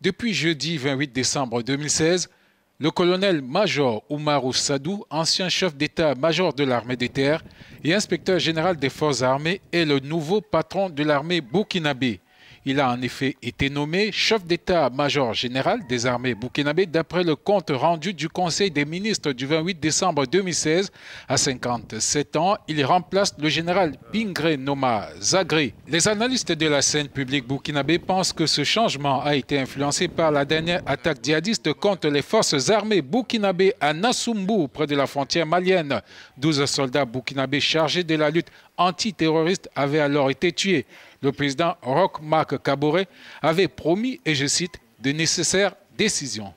Depuis jeudi 28 décembre 2016, le colonel-major Oumarou Sadou, ancien chef d'état-major de l'armée des terres et inspecteur général des forces armées, est le nouveau patron de l'armée burkinabé. Il a en effet été nommé chef d'état-major général des armées burkinabé d'après le compte rendu du Conseil des ministres du 28 décembre 2016. À 57 ans, il remplace le général Pingré Noma Zagré. Les analystes de la scène publique burkinabé pensent que ce changement a été influencé par la dernière attaque djihadiste contre les forces armées burkinabé à Nassoumbou, près de la frontière malienne. 12 soldats burkinabés chargés de la lutte antiterroriste avaient alors été tués le président Roch Marc Caboret avait promis, et je cite, de nécessaires décisions.